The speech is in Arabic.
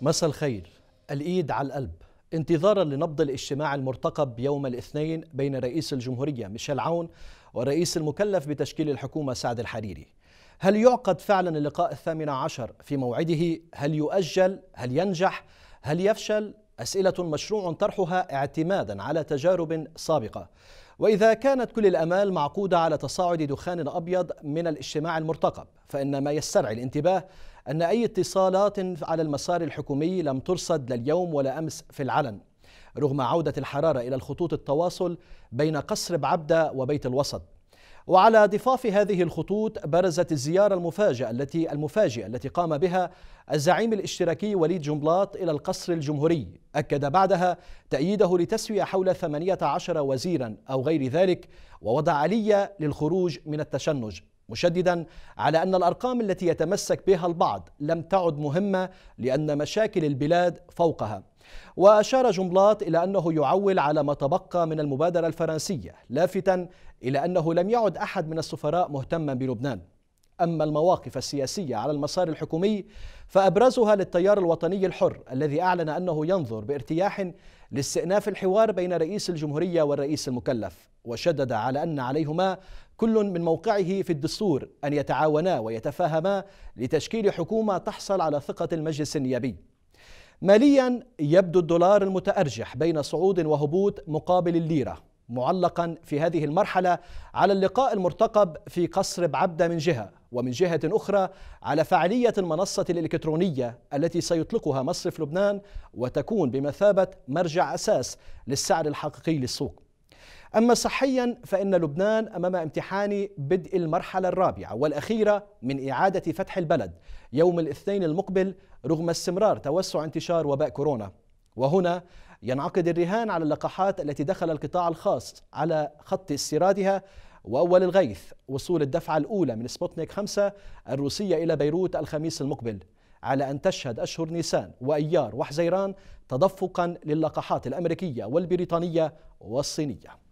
مساء الخير الايد على القلب انتظارا لنبض الاجتماع المرتقب يوم الاثنين بين رئيس الجمهوريه ميشيل عون والرئيس المكلف بتشكيل الحكومه سعد الحريري هل يعقد فعلا اللقاء الثامن عشر في موعده هل يؤجل هل ينجح هل يفشل أسئلة مشروع طرحها اعتمادا على تجارب سابقة وإذا كانت كل الأمال معقودة على تصاعد دخان أبيض من الاجتماع المرتقب فإن ما يسترعي الانتباه أن أي اتصالات على المسار الحكومي لم ترصد لا اليوم ولا أمس في العلن رغم عودة الحرارة إلى الخطوط التواصل بين قصر بعبدة وبيت الوسط وعلى ضفاف هذه الخطوط برزت الزيارة المفاجئة التي المفاجئة التي قام بها الزعيم الاشتراكي وليد جنبلاط إلى القصر الجمهوري أكد بعدها تأييده لتسوية حول 18 وزيرا أو غير ذلك ووضع علية للخروج من التشنج مشددا على أن الأرقام التي يتمسك بها البعض لم تعد مهمة لأن مشاكل البلاد فوقها وأشار جنبلاط إلى أنه يعول على ما تبقى من المبادرة الفرنسية لافتا إلى أنه لم يعد أحد من السفراء مهتما بلبنان أما المواقف السياسية على المسار الحكومي فأبرزها للتيار الوطني الحر الذي أعلن أنه ينظر بارتياح لاستئناف الحوار بين رئيس الجمهورية والرئيس المكلف وشدد على أن عليهما كل من موقعه في الدستور أن يتعاونا ويتفاهما لتشكيل حكومة تحصل على ثقة المجلس النيابي ماليا يبدو الدولار المتأرجح بين صعود وهبوط مقابل الليرة معلقا في هذه المرحلة على اللقاء المرتقب في قصر بعبدة من جهة ومن جهة أخرى على فعالية المنصة الإلكترونية التي سيطلقها مصرف لبنان وتكون بمثابة مرجع أساس للسعر الحقيقي للسوق أما صحيا فإن لبنان أمام امتحان بدء المرحلة الرابعة والأخيرة من إعادة فتح البلد يوم الاثنين المقبل رغم استمرار توسع انتشار وباء كورونا وهنا ينعقد الرهان على اللقاحات التي دخل القطاع الخاص على خط استيرادها وأول الغيث وصول الدفعة الأولى من سبوتنيك 5 الروسية إلى بيروت الخميس المقبل على أن تشهد أشهر نيسان وأيار وحزيران تدفقا للقاحات الأمريكية والبريطانية والصينية